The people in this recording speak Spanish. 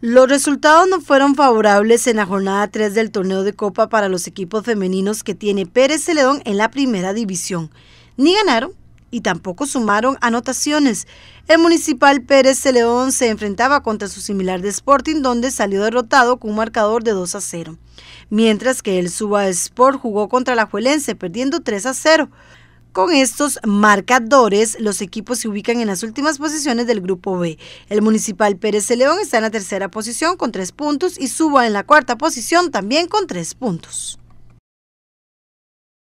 Los resultados no fueron favorables en la jornada 3 del torneo de Copa para los equipos femeninos que tiene Pérez Celedón en la primera división. Ni ganaron y tampoco sumaron anotaciones. El municipal Pérez Celedón se enfrentaba contra su similar de Sporting donde salió derrotado con un marcador de 2 a 0. Mientras que el Suba Sport jugó contra la Juelense perdiendo 3 a 0. Con estos marcadores, los equipos se ubican en las últimas posiciones del Grupo B. El Municipal Pérez de León está en la tercera posición con tres puntos y Suba en la cuarta posición también con tres puntos.